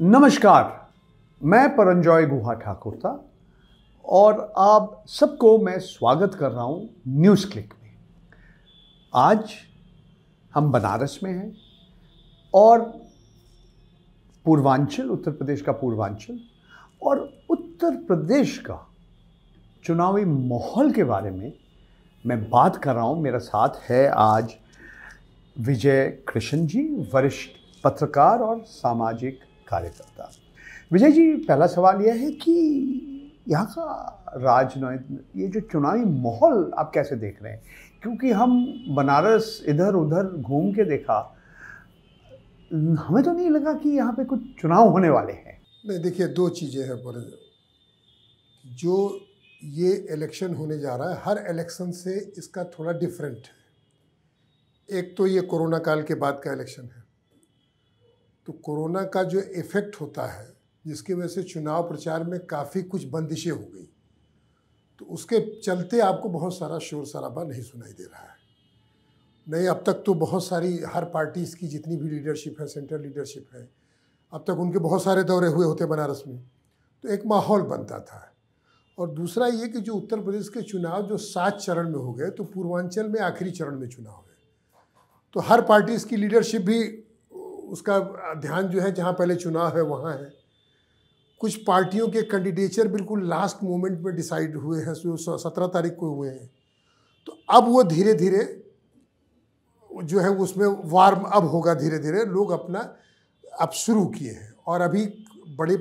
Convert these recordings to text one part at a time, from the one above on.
नमस्कार मैं परंजॉय गुहा ठाकुर था और आप सबको मैं स्वागत कर रहा हूँ न्यूज़ क्लिक में आज हम बनारस में हैं और पूर्वांचल उत्तर प्रदेश का पूर्वांचल और उत्तर प्रदेश का चुनावी माहौल के बारे में मैं बात कर रहा हूँ मेरा साथ है आज विजय कृष्ण जी वरिष्ठ पत्रकार और सामाजिक कार्यकर्ता विजय जी पहला सवाल यह है कि यहाँ का राजनैतिक ये जो चुनावी माहौल आप कैसे देख रहे हैं क्योंकि हम बनारस इधर उधर घूम के देखा हमें तो नहीं लगा कि यहाँ पे कुछ चुनाव होने वाले हैं नहीं देखिए दो चीज़ें हैं पर जो ये इलेक्शन होने जा रहा है हर इलेक्शन से इसका थोड़ा डिफरेंट है एक तो ये कोरोना काल के बाद का इलेक्शन है तो कोरोना का जो इफ़ेक्ट होता है जिसकी वजह से चुनाव प्रचार में काफ़ी कुछ बंदिशें हो गई तो उसके चलते आपको बहुत सारा शोर शराबा नहीं सुनाई दे रहा है नहीं अब तक तो बहुत सारी हर पार्टीज़ की जितनी भी लीडरशिप है सेंट्रल लीडरशिप है अब तक उनके बहुत सारे दौरे हुए होते बनारस में तो एक माहौल बनता था और दूसरा ये कि जो उत्तर प्रदेश के चुनाव जो सात चरण में हो गए तो पूर्वांचल में आखिरी चरण में चुनाव है तो हर पार्टीज़ की लीडरशिप भी उसका ध्यान जो है जहाँ पहले चुनाव है वहाँ है कुछ पार्टियों के कैंडिडेचर बिल्कुल लास्ट मोमेंट में डिसाइड हुए हैं जो सत्रह तारीख को हुए हैं तो अब वो धीरे धीरे जो है उसमें वार्म अब होगा धीरे धीरे लोग अपना अब शुरू किए हैं और अभी बड़े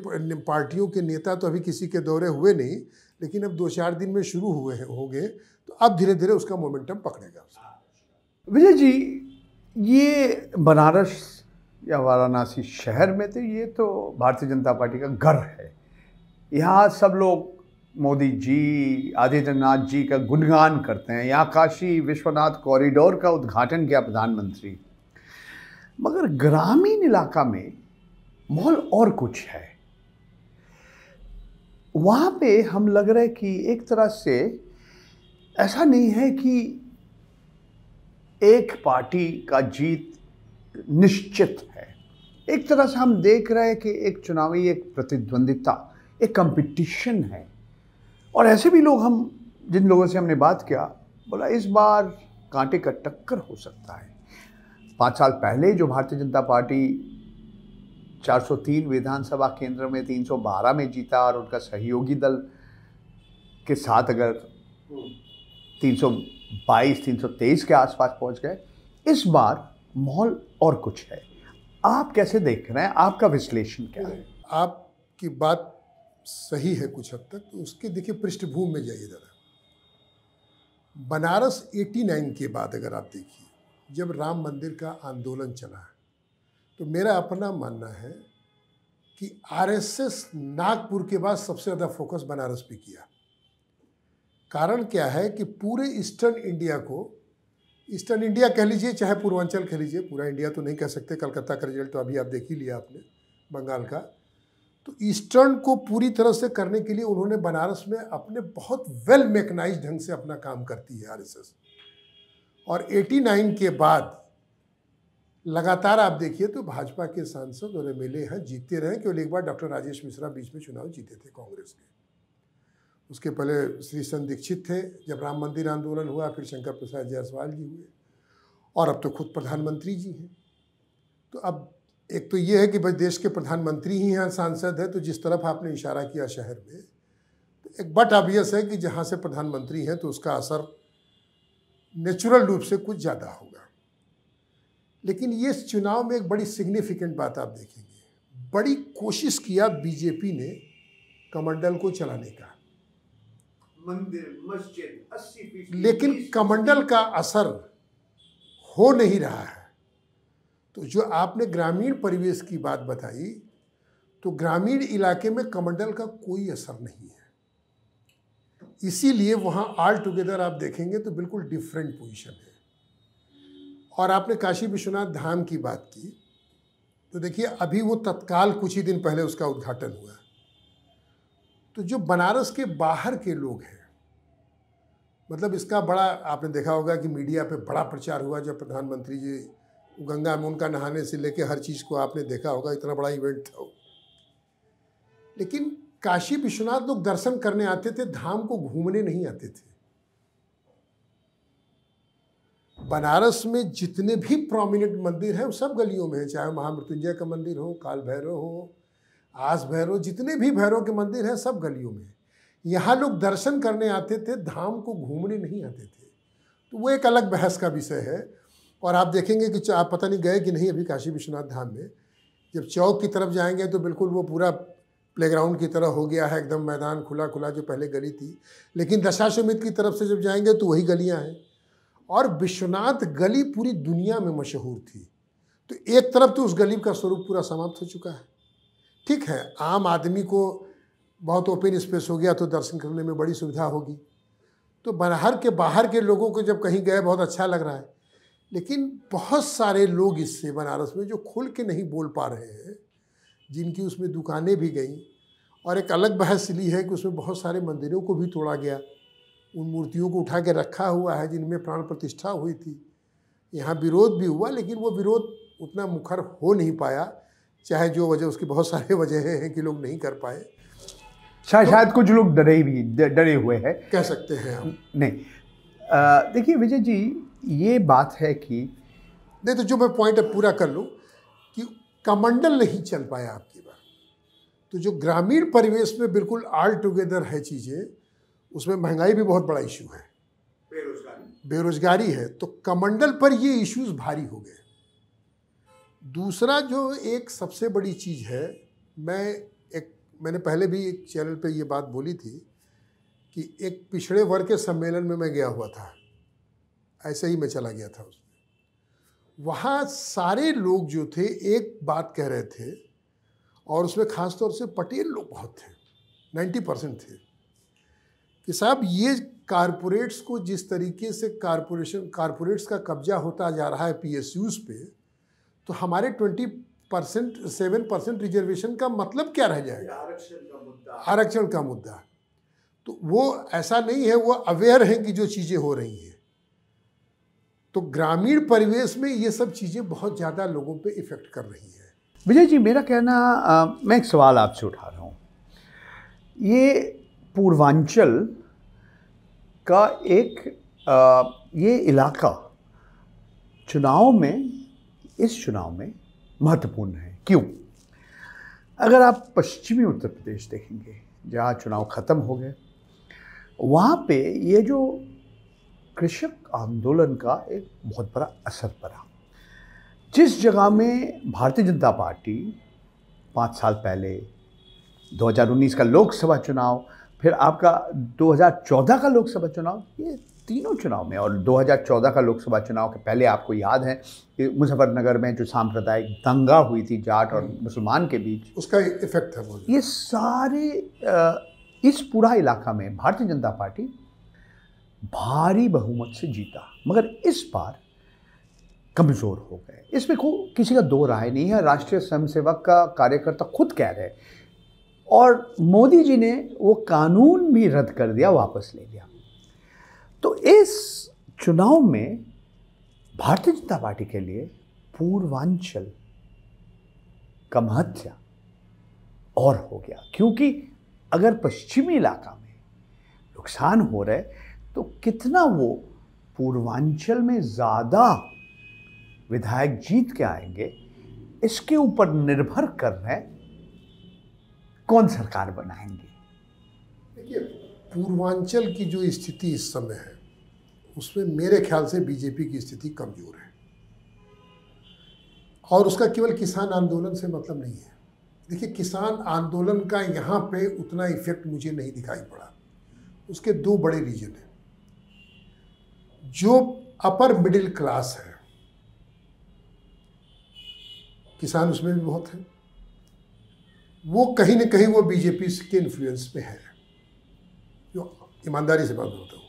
पार्टियों के नेता तो अभी किसी के दौरे हुए नहीं लेकिन अब दो चार दिन में शुरू हुए हैं होंगे तो अब धीरे धीरे उसका मोमेंटम पकड़ेगा विजय जी ये बनारस या वाराणसी शहर में तो ये तो भारतीय जनता पार्टी का घर है यहाँ सब लोग मोदी जी आदित्यनाथ जी का गुणगान करते हैं यहाँ काशी विश्वनाथ कॉरिडोर का उद्घाटन किया प्रधानमंत्री मगर ग्रामीण इलाका में माहौल और कुछ है वहाँ पे हम लग रहे कि एक तरह से ऐसा नहीं है कि एक पार्टी का जीत निश्चित है एक तरह से हम देख रहे हैं कि एक चुनावी एक प्रतिद्वंदिता एक कंपटीशन है और ऐसे भी लोग हम जिन लोगों से हमने बात किया बोला इस बार कांटे का टक्कर हो सकता है पाँच साल पहले जो भारतीय जनता पार्टी 403 विधानसभा केंद्र में 312 में जीता और उनका सहयोगी दल के साथ अगर 322, 323 के आसपास पहुंच गए इस बार माहौल और कुछ है आप कैसे देख रहे हैं आपका विश्लेषण क्या है आपकी बात सही है कुछ हद तक तो उसके देखिए पृष्ठभूमि में जाइए ज़रा बनारस 89 के बाद अगर आप देखिए जब राम मंदिर का आंदोलन चला है तो मेरा अपना मानना है कि आरएसएस नागपुर के बाद सबसे ज़्यादा फोकस बनारस पे किया कारण क्या है कि पूरे ईस्टर्न इंडिया को ईस्टर्न इंडिया कह लीजिए चाहे पूर्वांचल कह लीजिए पूरा इंडिया तो नहीं कह सकते कलकत्ता का रिजल्ट तो अभी आप देख ही लिया आपने बंगाल का तो ईस्टर्न को पूरी तरह से करने के लिए उन्होंने बनारस में अपने बहुत वेल मेकनाइज ढंग से अपना काम करती है आरएसएस और 89 के बाद लगातार आप देखिए तो भाजपा के सांसद और एम हैं जीतते रहे केवल एक बार डॉक्टर राजेश मिश्रा बीच में चुनाव जीते थे कांग्रेस के उसके पहले श्री संत दीक्षित थे जब राम मंदिर आंदोलन हुआ फिर शंकर प्रसाद जायसवाल जी हुए और अब तो खुद प्रधानमंत्री जी हैं तो अब एक तो ये है कि भाई देश के प्रधानमंत्री ही हैं सांसद है तो जिस तरफ आपने इशारा किया शहर में तो एक बट ऑबियस है कि जहाँ से प्रधानमंत्री हैं तो उसका असर नेचुरल रूप से कुछ ज़्यादा होगा लेकिन ये चुनाव में एक बड़ी सिग्निफिकेंट बात आप देखेंगे बड़ी कोशिश किया बीजेपी ने कमंडल को चलाने का मंदिर मस्जिद अस्सी लेकिन कमंडल का असर हो नहीं रहा है तो जो आपने ग्रामीण परिवेश की बात बताई तो ग्रामीण इलाके में कमंडल का कोई असर नहीं है इसीलिए वहाँ ऑल टुगेदर आप देखेंगे तो बिल्कुल डिफरेंट पोजीशन है और आपने काशी विश्वनाथ धाम की बात की तो देखिए अभी वो तत्काल कुछ ही दिन पहले उसका उद्घाटन हुआ तो जो बनारस के बाहर के लोग हैं मतलब इसका बड़ा आपने देखा होगा कि मीडिया पे बड़ा प्रचार हुआ जब प्रधानमंत्री जी गंगा में उनका नहाने से लेके हर चीज़ को आपने देखा होगा इतना बड़ा इवेंट था लेकिन काशी विश्वनाथ लोग दर्शन करने आते थे धाम को घूमने नहीं आते थे बनारस में जितने भी प्रोमिनेंट मंदिर हैं वो सब गलियों में हैं चाहे महामृत्युंजय का मंदिर हो काल भैरव हो आज भैरव जितने भी भैरव के मंदिर हैं सब गलियों में यहाँ लोग दर्शन करने आते थे धाम को घूमने नहीं आते थे तो वो एक अलग बहस का विषय है और आप देखेंगे कि आप पता नहीं गए कि नहीं अभी काशी विश्वनाथ धाम में जब चौक की तरफ जाएंगे तो बिल्कुल वो पूरा प्लेग्राउंड की तरह हो गया है एकदम मैदान खुला खुला जो पहले गली थी लेकिन दशाश्वमित की तरफ से जब जाएंगे तो वही गलियाँ हैं और विश्वनाथ गली पूरी दुनिया में मशहूर थी तो एक तरफ तो उस गली का स्वरूप पूरा समाप्त हो चुका है ठीक है आम आदमी को बहुत ओपन स्पेस हो गया तो दर्शन करने में बड़ी सुविधा होगी तो बनहर के बाहर के लोगों को जब कहीं गए बहुत अच्छा लग रहा है लेकिन बहुत सारे लोग इससे बनारस में जो खुल के नहीं बोल पा रहे हैं जिनकी उसमें दुकानें भी गईं और एक अलग बहस ली है कि उसमें बहुत सारे मंदिरों को भी तोड़ा गया उन मूर्तियों को उठा के रखा हुआ है जिनमें प्राण प्रतिष्ठा हुई थी यहाँ विरोध भी हुआ लेकिन वो विरोध उतना मुखर हो नहीं पाया चाहे जो वजह उसकी बहुत सारे वजह हैं कि लोग नहीं कर पाए शायद तो, शायद कुछ लोग डरे भी डरे हुए हैं कह सकते हैं हम नहीं देखिए विजय जी ये बात है कि नहीं तो जो मैं पॉइंट अब पूरा कर लूँ कि कमंडल नहीं चल पाया आपकी बार तो जो ग्रामीण परिवेश में बिल्कुल आल टुगेदर है चीज़ें उसमें महंगाई भी बहुत बड़ा इशू है बेरोजगारी बेरोजगारी है तो कमंडल पर ये इश्यूज भारी हो गए दूसरा जो एक सबसे बड़ी चीज़ है मैं एक मैंने पहले भी एक चैनल पे ये बात बोली थी कि एक पिछड़े वर्ग के सम्मेलन में मैं गया हुआ था ऐसे ही मैं चला गया था उसमें वहाँ सारे लोग जो थे एक बात कह रहे थे और उसमें ख़ास तौर से पटेल लोग बहुत थे नाइन्टी परसेंट थे कि साहब ये कारपोरेट्स को जिस तरीके से कारपोरेशन कारपोरेट्स का कब्जा होता जा रहा है यूज़ पे तो हमारे twenty percent seven percent reservation का मतलब क्या रह जाएगा आरक्षण का मुद्दा तो वो ऐसा नहीं है वो अवेयर हैं कि जो चीज़ें हो रही हैं तो ग्रामीण परिवेश में ये सब चीज़ें बहुत ज़्यादा लोगों पे इफ़ेक्ट कर रही हैं विजय जी मेरा कहना आ, मैं एक सवाल आपसे उठा रहा हूँ ये पूर्वांचल का एक आ, ये इलाका चुनाव में इस चुनाव में महत्वपूर्ण है क्यों अगर आप पश्चिमी उत्तर प्रदेश देखेंगे जहाँ चुनाव ख़त्म हो गए वहाँ पे ये जो कृषक आंदोलन का एक बहुत बड़ा असर पड़ा जिस जगह में भारतीय जनता पार्टी पाँच साल पहले 2019 का लोकसभा चुनाव फिर आपका 2014 का लोकसभा चुनाव ये तीनों चुनाव में और 2014 का लोकसभा चुनाव के पहले आपको याद है कि मुजफ्फरनगर में जो सांप्रदायिक दंगा हुई थी जाट और हम्म। मुसलमान के बीच उसका इफेक्ट है वो ये सारे इस पूरा इलाका में भारतीय जनता पार्टी भारी बहुमत से जीता मगर इस बार कमज़ोर हो गए इसमें को किसी का दो राय नहीं है राष्ट्रीय स्वयंसेवक का कार्यकर्ता खुद कह रहे और मोदी जी ने वो कानून भी रद्द कर दिया वापस ले लिया तो इस चुनाव में भारतीय जनता पार्टी के लिए पूर्वांचल का महत्व और हो गया क्योंकि अगर पश्चिमी इलाका में नुकसान हो रहा है तो कितना वो पूर्वांचल में ज़्यादा विधायक जीत के आएंगे इसके ऊपर निर्भर कर रहे कौन सरकार बनाएंगे देखिए पूर्वांचल की जो स्थिति इस समय है उसमें मेरे ख्याल से बीजेपी की स्थिति कमज़ोर है और उसका केवल किसान आंदोलन से मतलब नहीं है देखिए किसान आंदोलन का यहाँ पे उतना इफेक्ट मुझे नहीं दिखाई पड़ा उसके दो बड़े रीजन हैं जो अपर मिडिल क्लास है किसान उसमें भी बहुत है वो कहीं ना कहीं वो बीजेपी के इन्फ्लुएंस में है जो ईमानदारी से बात होता हूँ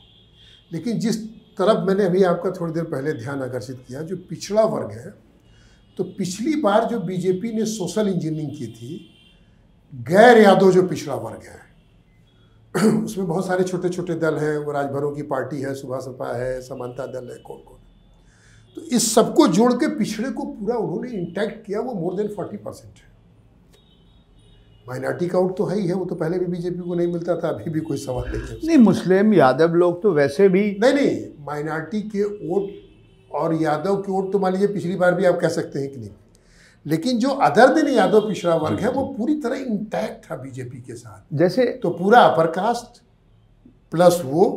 लेकिन जिस तरफ मैंने अभी आपका थोड़ी देर पहले ध्यान आकर्षित किया जो पिछड़ा वर्ग है तो पिछली बार जो बीजेपी ने सोशल इंजीनियरिंग की थी गैर यादव जो पिछड़ा वर्ग है उसमें बहुत सारे छोटे छोटे दल हैं वो राजभरों की पार्टी है सुभाष सपा है समानता दल है कौन कौन तो इस सबको जोड़ के पिछड़े को पूरा उन्होंने इंटैक्ट किया वो मोर देन फोर्टी परसेंट है माइनॉरिटी काउंट तो है ही है वो तो पहले भी बीजेपी को नहीं मिलता था अभी भी कोई सवाल नहीं है नहीं मुस्लिम यादव लोग तो वैसे भी नहीं नहीं माइनॉरिटी के वोट और यादव के वोट तो मान लीजिए पिछली बार भी आप कह सकते हैं कि नहीं लेकिन जो अदर दिन यादव पिछड़ा वर्ग है वो पूरी तरह इंटैक्ट था बीजेपी के साथ जैसे तो पूरा अपर कास्ट प्लस वो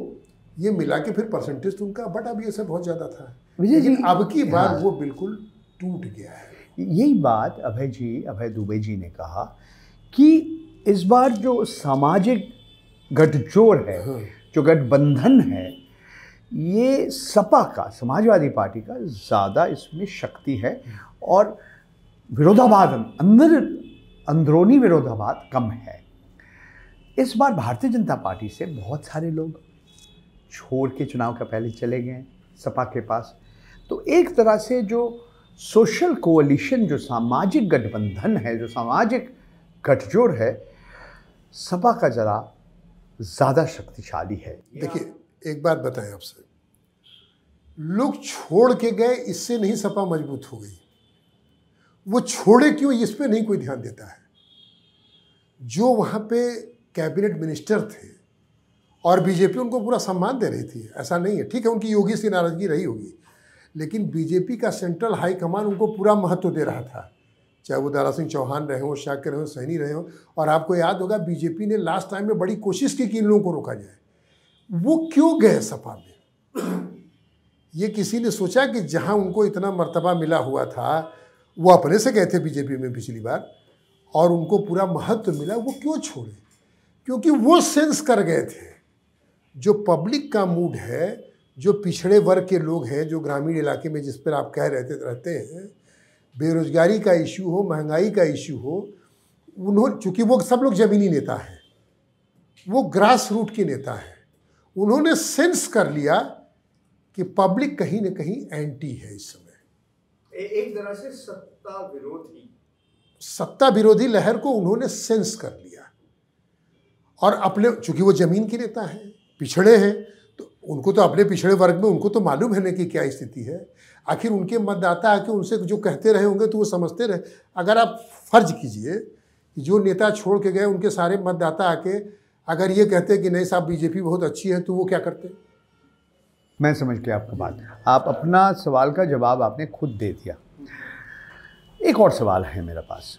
ये मिला के फिर परसेंटेज तो उनका बट अब ये सब बहुत ज़्यादा था लेकिन अब की बार हाँ। वो बिल्कुल टूट गया है यही बात अभय जी अभय दुबे जी ने कहा कि इस बार जो सामाजिक गठजोड़ है हाँ। जो गठबंधन है ये सपा का समाजवादी पार्टी का ज़्यादा इसमें शक्ति है और विरोधाभास अंदर अंदरूनी विरोधाभास कम है इस बार भारतीय जनता पार्टी से बहुत सारे लोग छोड़ के चुनाव का पहले चले गए सपा के पास तो एक तरह से जो सोशल कोलिशन जो सामाजिक गठबंधन है जो सामाजिक गठजोड़ है सपा का जरा ज़्यादा शक्तिशाली है देखिए एक बात बताएं आपसे लोग छोड़ के गए इससे नहीं सपा मजबूत हो गई वो छोड़े क्यों इस पर नहीं कोई ध्यान देता है जो वहाँ पे कैबिनेट मिनिस्टर थे और बीजेपी उनको पूरा सम्मान दे रही थी ऐसा नहीं है ठीक है उनकी योगी से नाराज़गी रही होगी लेकिन बीजेपी का सेंट्रल हाईकमान उनको पूरा महत्व दे रहा था चाहे वो दारा सिंह चौहान रहे हों रहे हों सहनी रहे हों और आपको याद होगा बीजेपी ने लास्ट टाइम में बड़ी कोशिश की कि इन लोगों को रोका जाए वो क्यों गए सपा में ये किसी ने सोचा कि जहाँ उनको इतना मर्तबा मिला हुआ था वो अपने से गए थे बीजेपी में पिछली बार और उनको पूरा महत्व मिला वो क्यों छोड़े क्योंकि वो सेंस कर गए थे जो पब्लिक का मूड है जो पिछड़े वर्ग के लोग हैं जो ग्रामीण इलाके में जिस पर आप कह रहते रहते हैं बेरोजगारी का इशू हो महंगाई का इशू हो उन्होंने चूंकि वो सब लोग ज़मीनी नेता हैं वो ग्रास रूट के नेता हैं उन्होंने सेंस कर लिया कि पब्लिक कहीं ना कहीं एंटी है इस समय एक तरह से सत्ता विरोधी सत्ता विरोधी लहर को उन्होंने सेंस कर लिया और अपने चूंकि वो ज़मीन के नेता हैं पिछड़े हैं तो उनको तो अपने पिछड़े वर्ग में उनको तो मालूम है ना कि क्या स्थिति है आखिर उनके मतदाता आके उनसे जो कहते रहे होंगे तो वो समझते रहे अगर आप फर्ज कीजिए कि जो नेता छोड़ के गए उनके सारे मतदाता आके अगर ये कहते कि नहीं साहब बीजेपी बहुत अच्छी है तो वो क्या करते मैं समझ गया आपका बात आप अपना सवाल का जवाब आपने खुद दे दिया एक और सवाल है मेरे पास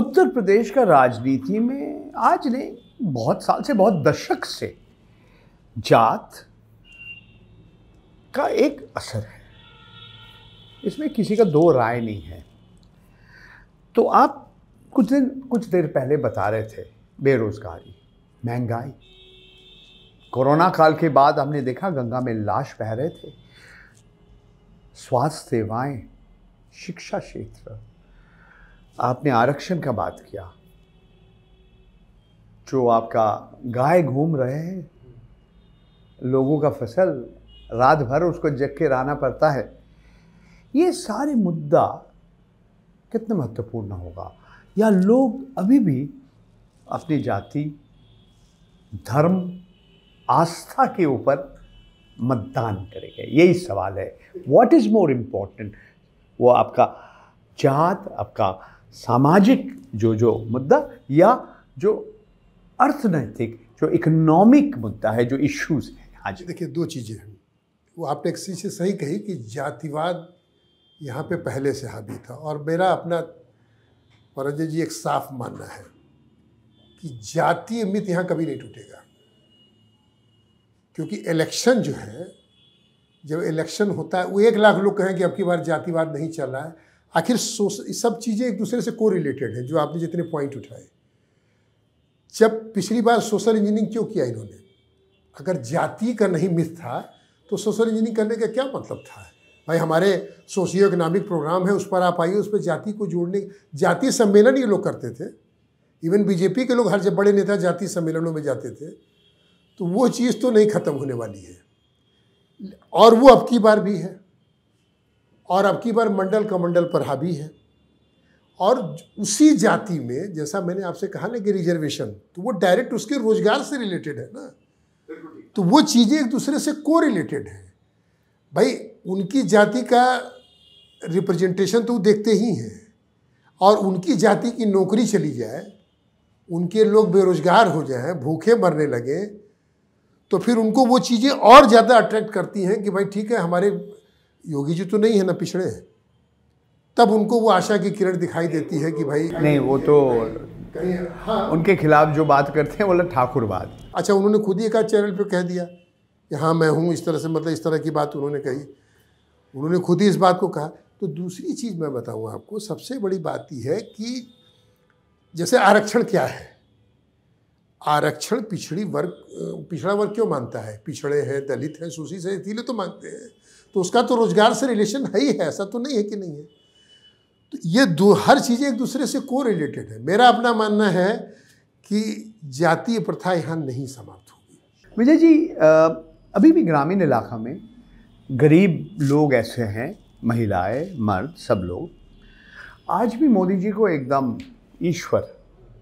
उत्तर प्रदेश का राजनीति में आज ने बहुत साल से बहुत दशक से जात का एक असर है इसमें किसी का दो राय नहीं है तो आप कुछ दिन कुछ देर पहले बता रहे थे बेरोज़गारी महंगाई कोरोना काल के बाद हमने देखा गंगा में लाश बह रहे थे स्वास्थ्य सेवाएं शिक्षा क्षेत्र आपने आरक्षण का बात किया जो आपका गाय घूम रहे हैं लोगों का फसल रात भर उसको जग के रहना पड़ता है ये सारे मुद्दा कितना महत्वपूर्ण होगा या लोग अभी भी अपनी जाति धर्म आस्था के ऊपर मतदान करेंगे यही सवाल है व्हाट इज़ मोर इम्पोर्टेंट वो आपका जात आपका सामाजिक जो जो मुद्दा या जो अर्थनैतिक जो इकोनॉमिक मुद्दा है जो इश्यूज है आज देखिए दो चीज़ें हैं वो आपने एक चीज़ से सही कही कि जातिवाद यहाँ पे पहले से हावी था और मेरा अपना परजय जी एक साफ मानना है कि जातीय मित यहाँ कभी नहीं टूटेगा क्योंकि इलेक्शन जो है जब इलेक्शन होता है वो एक लाख लोग कहें कि अब की बार जातिवाद नहीं चल रहा है आखिर सब चीज़ें एक दूसरे से को रिलेटेड है जो आपने जितने पॉइंट उठाए जब पिछली बार सोशल इंजीनियरिंग क्यों किया इन्होंने अगर जाति का नहीं मिथ था तो सोशल इंजीनियरिंग करने का क्या मतलब था भाई हमारे सोशियो इकोनॉमिक प्रोग्राम है उस पर आप आइए उस पर जाति को जोड़ने जाति सम्मेलन ये लोग करते थे इवन बीजेपी के लोग हर जब बड़े नेता जाति सम्मेलनों में जाते थे तो वो चीज़ तो नहीं ख़त्म होने वाली है और वो अब की बार भी है और अब की बार मंडल कमंडल पर हावी है और उसी जाति में जैसा मैंने आपसे कहा ना कि रिजर्वेशन तो वो डायरेक्ट उसके रोजगार से रिलेटेड है ना तो वो चीज़ें एक दूसरे से को रिलेटेड हैं भाई उनकी जाति का रिप्रेजेंटेशन तो देखते ही हैं और उनकी जाति की नौकरी चली जाए उनके लोग बेरोजगार हो जाएं भूखे मरने लगे तो फिर उनको वो चीज़ें और ज़्यादा अट्रैक्ट करती हैं कि भाई ठीक है हमारे योगी जी तो नहीं है ना पिछड़े हैं तब उनको वो आशा की किरण दिखाई देती है कि भाई नहीं वो तो हाँ उनके खिलाफ जो बात करते हैं वो ठाकुर ठाकुरवाद अच्छा उन्होंने खुद ही एक चैनल पर कह दिया कि हाँ मैं हूँ इस तरह से मतलब इस तरह की बात उन्होंने कही उन्होंने खुद ही इस बात को कहा तो दूसरी चीज़ मैं बताऊँ आपको सबसे बड़ी बात यह है कि जैसे आरक्षण क्या है आरक्षण पिछड़ी वर्ग पिछड़ा वर्ग क्यों मानता है पिछड़े हैं दलित हैं सूसी से इसीलिए तो मानते हैं तो उसका तो रोजगार से रिलेशन है ही है ऐसा तो नहीं है कि नहीं है तो ये दो हर चीज़ें एक दूसरे से को रिलेटेड है मेरा अपना मानना है कि जातीय प्रथा यहाँ नहीं समाप्त होगी विजय जी अभी भी ग्रामीण इलाका में गरीब लोग ऐसे हैं महिलाएं मर्द सब लोग आज भी मोदी जी को एकदम ईश्वर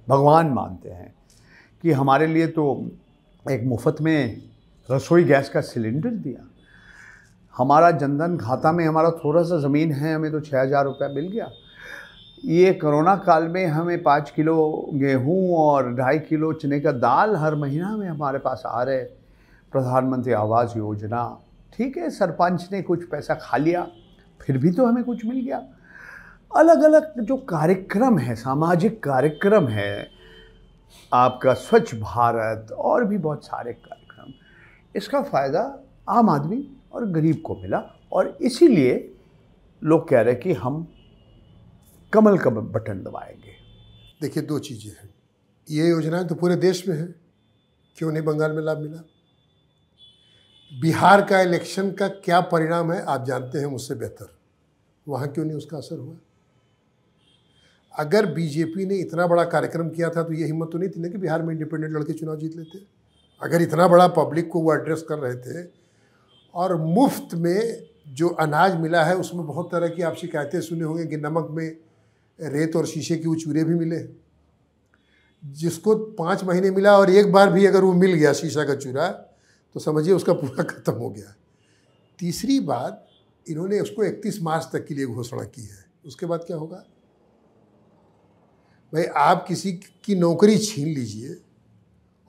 भगवान मानते हैं कि हमारे लिए तो एक मुफ्त में रसोई गैस का सिलेंडर दिया हमारा जनधन खाता में हमारा थोड़ा सा ज़मीन है हमें तो छः हज़ार रुपया मिल गया ये कोरोना काल में हमें पाँच किलो गेहूं और ढाई किलो चने का दाल हर महीना में हमारे पास आ रहे प्रधानमंत्री आवास योजना ठीक है सरपंच ने कुछ पैसा खा लिया फिर भी तो हमें कुछ मिल गया अलग अलग जो कार्यक्रम है सामाजिक कार्यक्रम है आपका स्वच्छ भारत और भी बहुत सारे कार्यक्रम इसका फ़ायदा आम आदमी और गरीब को मिला और इसीलिए लोग कह रहे कि हम कमल का बटन दबाएंगे देखिए दो चीज़ें हैं ये योजनाएं तो पूरे देश में हैं क्यों नहीं बंगाल में लाभ मिला बिहार का इलेक्शन का क्या परिणाम है आप जानते हैं मुझसे बेहतर वहाँ क्यों नहीं उसका असर हुआ अगर बीजेपी ने इतना बड़ा कार्यक्रम किया था तो ये हिम्मत तो नहीं थी ना कि बिहार में इंडिपेंडेंट लड़के चुनाव जीत लेते अगर इतना बड़ा पब्लिक को वो एड्रेस कर रहे थे और मुफ्त में जो अनाज मिला है उसमें बहुत तरह की आप शिकायतें सुने होंगे कि नमक में रेत और शीशे के वो चूरे भी मिले जिसको पाँच महीने मिला और एक बार भी अगर वो मिल गया शीशा का चूरा तो समझिए उसका पूरा खत्म हो गया तीसरी बात इन्होंने उसको 31 मार्च तक के लिए घोषणा की है उसके बाद क्या होगा भाई आप किसी की नौकरी छीन लीजिए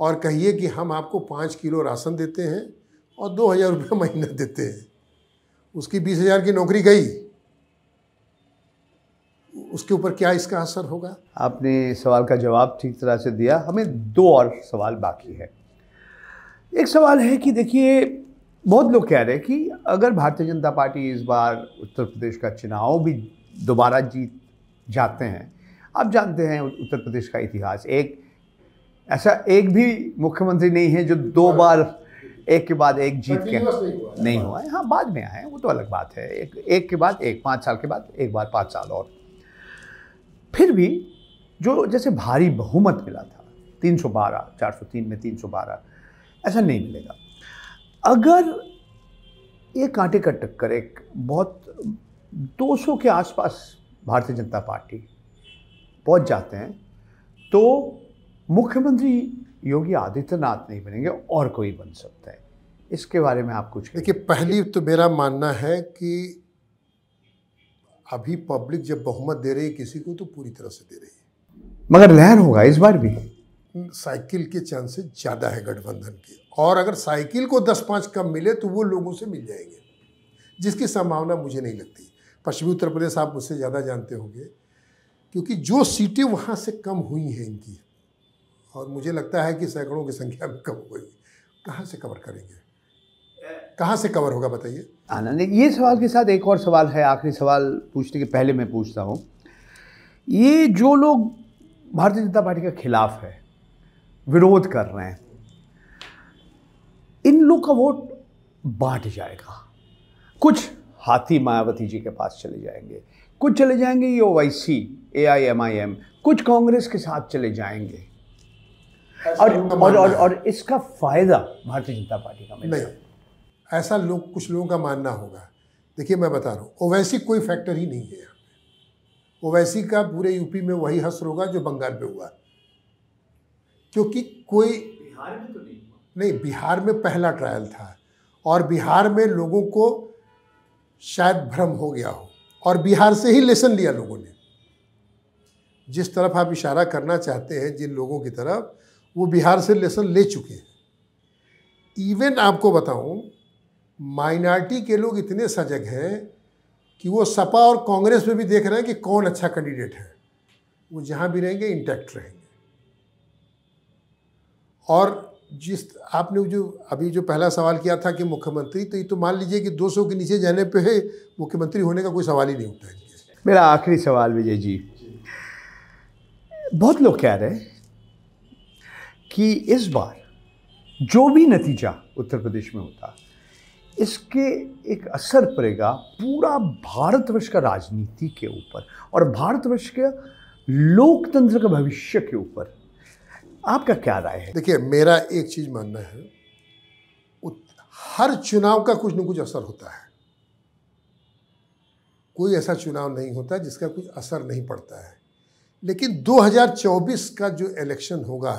और कहिए कि हम आपको पाँच किलो राशन देते हैं और दो हज़ार रुपये महीना देते हैं उसकी बीस हज़ार की नौकरी गई उसके ऊपर क्या इसका असर होगा आपने सवाल का जवाब ठीक तरह से दिया हमें दो और सवाल बाकी है एक सवाल है कि देखिए बहुत लोग कह रहे हैं कि अगर भारतीय जनता पार्टी इस बार उत्तर प्रदेश का चुनाव भी दोबारा जीत जाते हैं आप जानते हैं उत्तर प्रदेश का इतिहास एक ऐसा एक भी मुख्यमंत्री नहीं है जो दो बार एक के बाद एक जीत के नहीं हुआ है हाँ बाद में आए हैं वो तो अलग बात है एक एक के बाद एक पाँच साल के बाद एक बार पाँच साल और फिर भी जो जैसे भारी बहुमत मिला था 312 403 में 312 ऐसा नहीं मिलेगा अगर ये कांटे का टक्कर एक बहुत 200 के आसपास भारतीय जनता पार्टी पहुंच जाते हैं तो मुख्यमंत्री योगी आदित्यनाथ नहीं बनेंगे और कोई बन सकता है इसके बारे में आप कुछ देखिए पहली तो मेरा मानना है कि अभी पब्लिक जब बहुमत दे रही है किसी को तो पूरी तरह से दे रही है मगर लहर होगा इस बार भी साइकिल के चांसेस ज़्यादा है गठबंधन के और अगर साइकिल को दस पाँच कम मिले तो वो लोगों से मिल जाएंगे जिसकी संभावना मुझे नहीं लगती पश्चिमी उत्तर प्रदेश आप मुझसे ज़्यादा जानते होंगे क्योंकि जो सीटें वहाँ से कम हुई हैं इनकी और मुझे लगता है कि सैकड़ों की संख्या में कम हो गई कहाँ से कवर करेंगे कहाँ से कवर होगा बताइए आनंद ये सवाल के साथ एक और सवाल है आखिरी सवाल पूछने के पहले मैं पूछता हूँ ये जो लोग भारतीय जनता पार्टी के खिलाफ है विरोध कर रहे हैं इन लोग का वोट बांट जाएगा कुछ हाथी मायावती जी के पास चले जाएंगे कुछ चले जाएंगे ये Owaisi A I M I M कुछ कांग्रेस के साथ चले जाएंगे और और, और और इसका फायदा भारतीय जनता पार्टी का नहीं ऐसा लोग कुछ लोगों का मानना होगा देखिए मैं बता रहा हूँ ओवैसी कोई फैक्टर ही नहीं है ओवैसी का पूरे यूपी में वही हसर होगा जो बंगाल में हुआ क्योंकि कोई बिहार में तो नहीं नहीं बिहार में पहला ट्रायल था और बिहार में लोगों को शायद भ्रम हो गया हो और बिहार से ही लेसन लिया लोगों ने जिस तरफ आप इशारा करना चाहते हैं जिन लोगों की तरफ वो बिहार से लेसन ले चुके हैं इवन आपको बताऊं माइनॉरिटी के लोग इतने सजग हैं कि वो सपा और कांग्रेस में भी देख रहे हैं कि कौन अच्छा कैंडिडेट है वो जहाँ भी रहेंगे इंटैक्ट रहेंगे और जिस आपने जो अभी जो पहला सवाल किया था कि मुख्यमंत्री तो ये तो मान लीजिए कि 200 के नीचे जाने पे है मुख्यमंत्री होने का कोई सवाल ही नहीं उठता है मेरा आखिरी सवाल विजय जी बहुत लोग कह रहे हैं कि इस बार जो भी नतीजा उत्तर प्रदेश में होता इसके एक असर पड़ेगा पूरा भारतवर्ष का राजनीति के ऊपर और भारतवर्ष के लोकतंत्र के भविष्य के ऊपर आपका क्या राय है देखिए मेरा एक चीज़ मानना है हर चुनाव का कुछ ना कुछ असर होता है कोई ऐसा चुनाव नहीं होता जिसका कुछ असर नहीं पड़ता है लेकिन 2024 का जो इलेक्शन होगा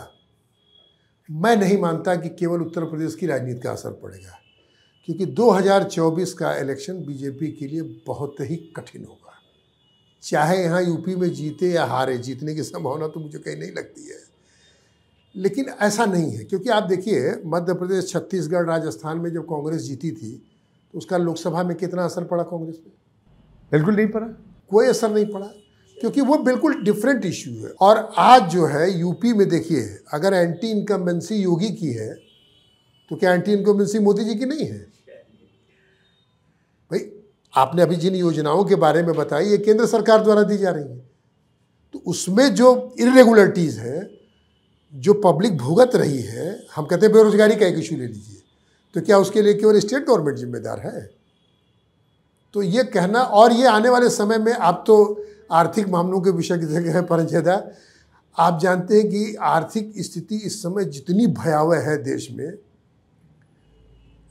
मैं नहीं मानता कि केवल उत्तर प्रदेश की राजनीति का असर पड़ेगा क्योंकि 2024 का इलेक्शन बीजेपी के लिए बहुत ही कठिन होगा चाहे यहाँ यूपी में जीते या हारे जीतने की संभावना तो मुझे कहीं नहीं लगती है लेकिन ऐसा नहीं है क्योंकि आप देखिए मध्य प्रदेश छत्तीसगढ़ राजस्थान में जब कांग्रेस जीती थी तो उसका लोकसभा में कितना असर पड़ा कांग्रेस पे बिल्कुल नहीं पड़ा कोई असर नहीं पड़ा क्योंकि वो बिल्कुल डिफरेंट इश्यू है और आज जो है यूपी में देखिए अगर एंटी इनकम्बेंसी योगी की है तो क्या एंटी इनकम्बेंसी मोदी जी की नहीं है भाई आपने अभी जिन योजनाओं के बारे में बताई ये केंद्र सरकार द्वारा दी जा रही है तो उसमें जो इरेगुलरिटीज़ है जो पब्लिक भुगत रही है हम कहते हैं बेरोजगारी का एक इशू ले लीजिए तो क्या उसके लिए केवल स्टेट गवर्नमेंट जिम्मेदार है तो ये कहना और ये आने वाले समय में आप तो आर्थिक मामलों के विशेषज्ञ हैं परंजदा आप जानते हैं कि आर्थिक स्थिति इस समय जितनी भयावह है देश में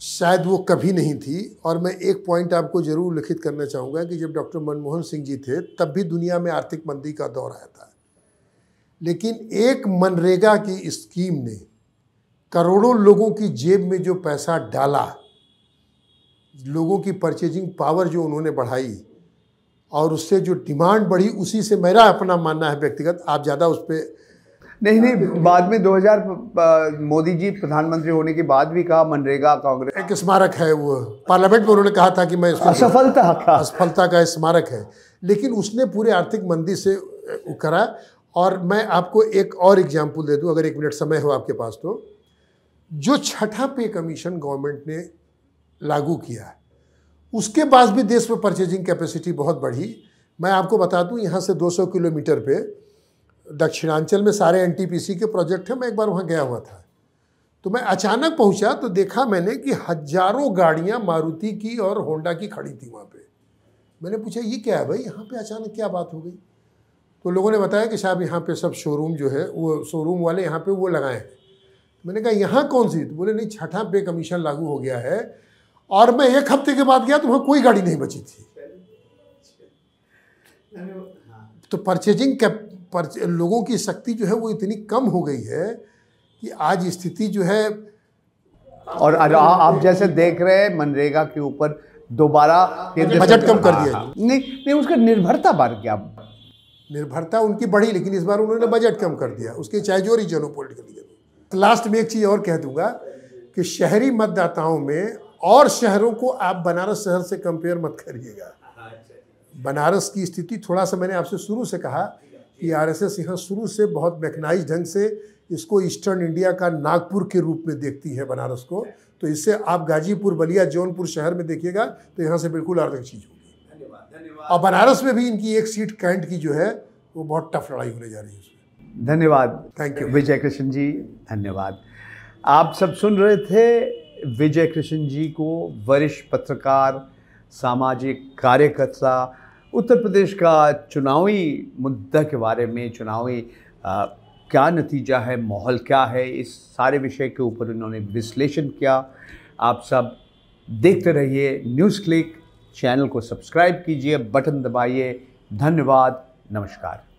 शायद वो कभी नहीं थी और मैं एक पॉइंट आपको जरूर लिखित करना चाहूँगा कि जब डॉक्टर मनमोहन सिंह जी थे तब भी दुनिया में आर्थिक मंदी का दौर आया था लेकिन एक मनरेगा की स्कीम ने करोड़ों लोगों की जेब में जो पैसा डाला लोगों की परचेजिंग पावर जो उन्होंने बढ़ाई और उससे जो डिमांड बढ़ी उसी से मेरा अपना मानना है व्यक्तिगत आप ज़्यादा उस पर नहीं नहीं बाद में 2000 मोदी जी प्रधानमंत्री होने के बाद भी कहा मनरेगा कांग्रेस एक स्मारक है वो पार्लियामेंट में उन्होंने कहा था कि मैं असफलता असफलता का स्मारक है लेकिन उसने पूरे आर्थिक मंदी से करा और मैं आपको एक और एग्जाम्पल दे दूं अगर एक मिनट समय हो आपके पास तो जो छठा पे कमीशन गवर्नमेंट ने लागू किया है उसके बाद भी देश में परचेजिंग कैपेसिटी बहुत बढ़ी मैं आपको बता दूं यहाँ से 200 किलोमीटर पे दक्षिणांचल में सारे एनटीपीसी के प्रोजेक्ट हैं मैं एक बार वहाँ गया हुआ था तो मैं अचानक पहुँचा तो देखा मैंने कि हजारों गाड़ियाँ मारुति की और होंडा की खड़ी थी वहाँ पर मैंने पूछा ये क्या है भाई यहाँ पर अचानक क्या बात हो गई तो लोगों ने बताया कि साहब यहाँ पे सब शोरूम जो है वो शोरूम वाले यहाँ पे वो लगाए हैं मैंने कहा यहाँ कौन सी तो बोले नहीं छठा पे कमीशन लागू हो गया है और मैं एक हफ्ते के बाद गया तो वहाँ कोई गाड़ी नहीं बची थी तो परचेजिंग पर लोगों की शक्ति जो है वो इतनी कम हो गई है कि आज स्थिति जो है और आ, आप जैसे देख रहे हैं मनरेगा के ऊपर दोबारा बजट कम कर दिया हाँ, हाँ। नहीं नहीं उसका निर्भरता बार गया निर्भरता उनकी बढ़ी लेकिन इस बार उन्होंने बजट कम कर दिया उसके चाहे जो रीजन जनो पोलिटिकल लास्ट में एक चीज़ और कह दूंगा कि शहरी मतदाताओं में और शहरों को आप बनारस शहर से कंपेयर मत करिएगा बनारस की स्थिति थोड़ा सा मैंने आपसे शुरू से कहा कि आर एस एस यहाँ शुरू से बहुत मैकनाइज ढंग से इसको ईस्टर्न इंडिया का नागपुर के रूप में देखती है बनारस को तो इससे आप गाजीपुर बलिया जौनपुर शहर में देखिएगा तो यहाँ से बिल्कुल अलग चीज़ हो और बनारस में भी इनकी एक सीट कैंट की जो है वो बहुत टफ लड़ाई होने जा रही है उसमें धन्यवाद थैंक यू विजय कृष्ण जी धन्यवाद आप सब सुन रहे थे विजय कृष्ण जी को वरिष्ठ पत्रकार सामाजिक कार्यकर्ता उत्तर प्रदेश का चुनावी मुद्दा के बारे में चुनावी आ, क्या नतीजा है माहौल क्या है इस सारे विषय के ऊपर उन्होंने विश्लेषण किया आप सब देखते रहिए न्यूज़ क्लिक चैनल को सब्सक्राइब कीजिए बटन दबाइए धन्यवाद नमस्कार